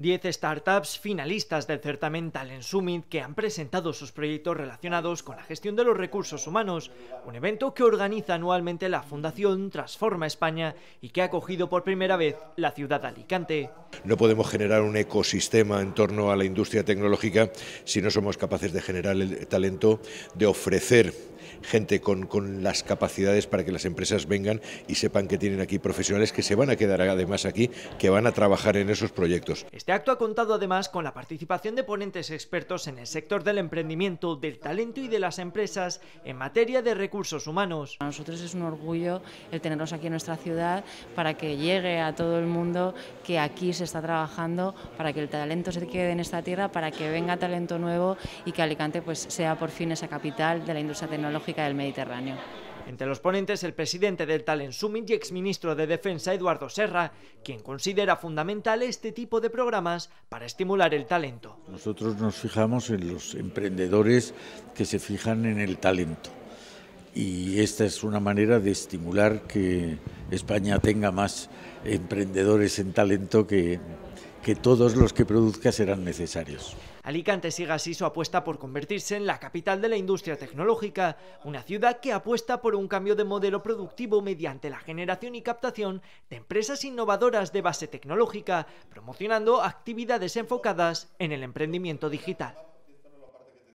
10 startups finalistas del certamen Talent Summit que han presentado sus proyectos relacionados con la gestión de los recursos humanos, un evento que organiza anualmente la Fundación Transforma España y que ha acogido por primera vez la ciudad de Alicante. No podemos generar un ecosistema en torno a la industria tecnológica si no somos capaces de generar el talento, de ofrecer gente con, con las capacidades para que las empresas vengan y sepan que tienen aquí profesionales que se van a quedar además aquí, que van a trabajar en esos proyectos. Este acto ha contado además con la participación de ponentes expertos en el sector del emprendimiento, del talento y de las empresas en materia de recursos humanos. A nosotros es un orgullo el tenerlos aquí en nuestra ciudad para que llegue a todo el mundo que aquí se está trabajando para que el talento se quede en esta tierra, para que venga talento nuevo y que Alicante pues sea por fin esa capital de la industria tecnológica del Mediterráneo. Entre los ponentes, el presidente del Talent Summit y exministro de Defensa, Eduardo Serra, quien considera fundamental este tipo de programas para estimular el talento. Nosotros nos fijamos en los emprendedores que se fijan en el talento. Y esta es una manera de estimular que España tenga más emprendedores en talento que, que todos los que produzca serán necesarios. Alicante sigue así su apuesta por convertirse en la capital de la industria tecnológica, una ciudad que apuesta por un cambio de modelo productivo mediante la generación y captación de empresas innovadoras de base tecnológica, promocionando actividades enfocadas en el emprendimiento digital.